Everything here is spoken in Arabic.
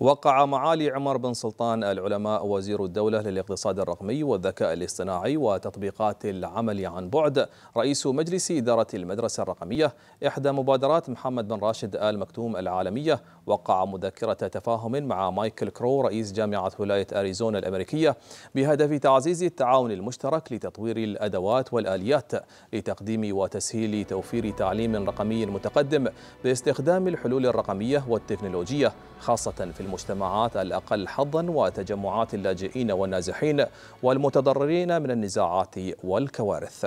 وقع معالي عمر بن سلطان العلماء وزير الدولة للاقتصاد الرقمي والذكاء الاصطناعي وتطبيقات العمل عن بعد رئيس مجلس إدارة المدرسة الرقمية إحدى مبادرات محمد بن راشد آل مكتوم العالمية وقع مذكرة تفاهم مع مايكل كرو رئيس جامعة ولاية أريزونا الأمريكية بهدف تعزيز التعاون المشترك لتطوير الأدوات والآليات لتقديم وتسهيل توفير تعليم رقمي متقدم باستخدام الحلول الرقمية والتكنولوجية خاصة في المجتمعات الأقل حظا وتجمعات اللاجئين والنازحين والمتضررين من النزاعات والكوارث